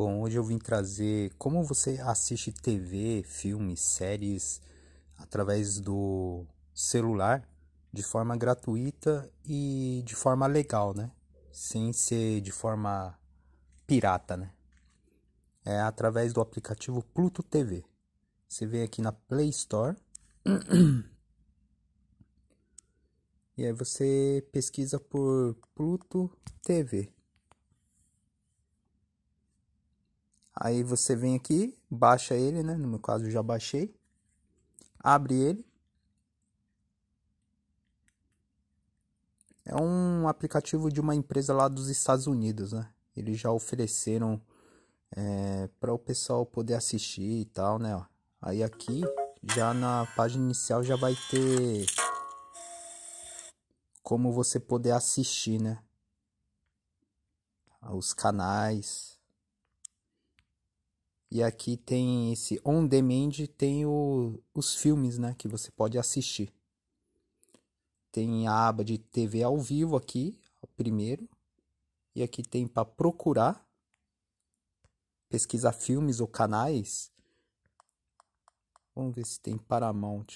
Bom, hoje eu vim trazer como você assiste TV, filmes, séries através do celular de forma gratuita e de forma legal, né? Sem ser de forma pirata, né? É através do aplicativo Pluto TV. Você vem aqui na Play Store. e aí você pesquisa por Pluto TV. Aí você vem aqui, baixa ele, né? No meu caso eu já baixei. Abre ele. É um aplicativo de uma empresa lá dos Estados Unidos, né? Eles já ofereceram é, para o pessoal poder assistir e tal, né? Aí aqui, já na página inicial, já vai ter como você poder assistir, né? Os canais e aqui tem esse on demand, tem o, os filmes, né, que você pode assistir. Tem a aba de TV ao vivo aqui, primeiro. E aqui tem para procurar, pesquisar filmes ou canais. Vamos ver se tem Paramount.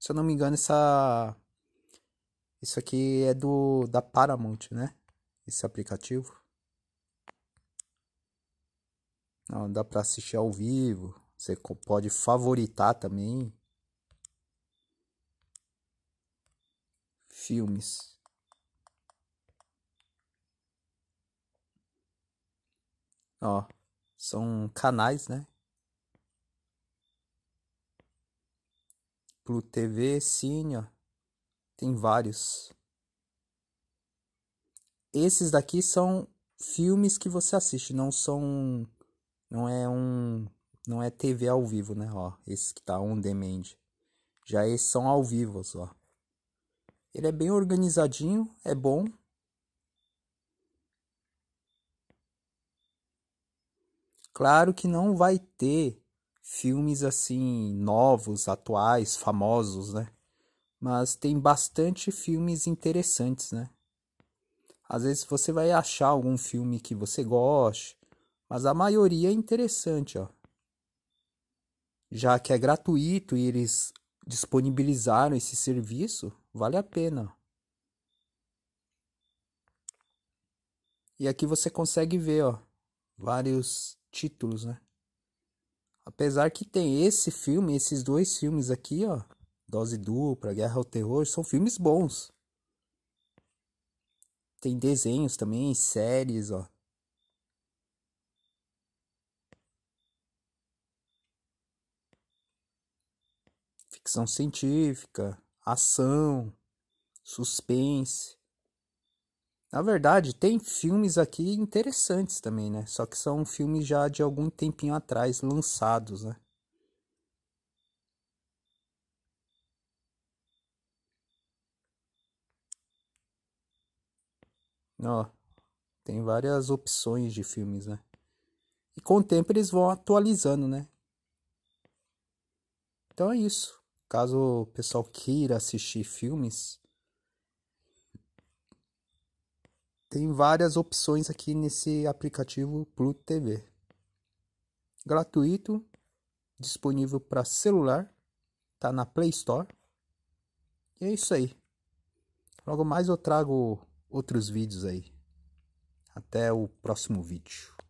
Se eu não me engano, essa isso aqui é do da Paramount, né? Esse aplicativo. dá para assistir ao vivo. Você pode favoritar também. Filmes. Ó, são canais, né? Pro TV, Cine, ó. Tem vários. Esses daqui são filmes que você assiste, não são não é um não é TV ao vivo, né, ó, esse que tá on demand. Já esses são ao vivo, ó. Ele é bem organizadinho, é bom. Claro que não vai ter filmes assim novos, atuais, famosos, né? Mas tem bastante filmes interessantes, né? Às vezes você vai achar algum filme que você goste, mas a maioria é interessante, ó. Já que é gratuito e eles disponibilizaram esse serviço, vale a pena. E aqui você consegue ver, ó, vários títulos, né? Apesar que tem esse filme, esses dois filmes aqui, ó, Dose Dupla, Guerra ao Terror, são filmes bons. Tem desenhos também, séries, ó. ficção científica, ação, suspense. Na verdade, tem filmes aqui interessantes também, né? Só que são filmes já de algum tempinho atrás lançados, né? Ó, tem várias opções de filmes, né? E com o tempo eles vão atualizando, né? Então é isso. Caso o pessoal queira assistir filmes, tem várias opções aqui nesse aplicativo Pluto TV. Gratuito, disponível para celular, tá na Play Store. E é isso aí. Logo mais eu trago outros vídeos aí. Até o próximo vídeo.